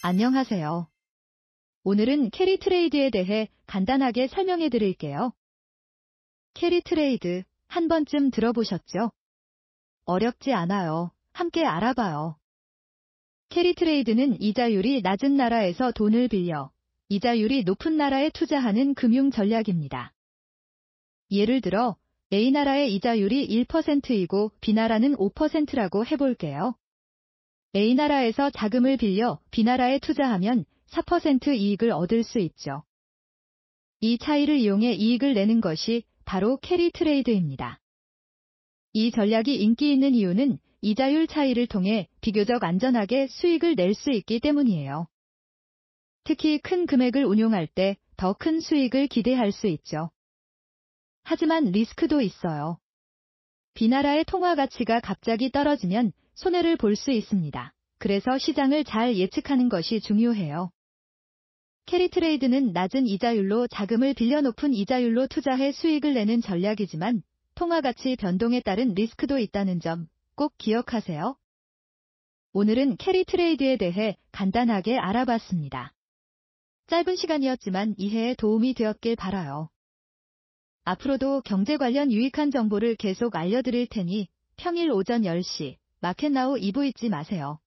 안녕하세요. 오늘은 캐리 트레이드에 대해 간단하게 설명해 드릴게요. 캐리 트레이드 한 번쯤 들어보셨죠? 어렵지 않아요. 함께 알아봐요. 캐리 트레이드는 이자율이 낮은 나라에서 돈을 빌려 이자율이 높은 나라에 투자하는 금융 전략입니다. 예를 들어 A나라의 이자율이 1%이고 B나라는 5%라고 해볼게요. A나라에서 자금을 빌려 B나라에 투자하면 4% 이익을 얻을 수 있죠. 이 차이를 이용해 이익을 내는 것이 바로 캐리 트레이드입니다. 이 전략이 인기 있는 이유는 이자율 차이를 통해 비교적 안전하게 수익을 낼 수 있기 때문이에요. 특히 큰 금액을 운용할 때 더 큰 수익을 기대할 수 있죠. 하지만 리스크도 있어요. 비나라의 통화 가치가 갑자기 떨어지면 손해를 볼 수 있습니다. 그래서 시장을 잘 예측하는 것이 중요해요. 캐리 트레이드는 낮은 이자율로 자금을 빌려 높은 이자율로 투자해 수익을 내는 전략이지만 통화 가치 변동에 따른 리스크도 있다는 점 꼭 기억하세요. 오늘은 캐리 트레이드에 대해 간단하게 알아봤습니다. 짧은 시간이었지만 이해에 도움이 되었길 바라요. 앞으로도 경제 관련 유익한 정보를 계속 알려드릴 테니 평일 오전 10시 마켓나우 2부 잊지 마세요.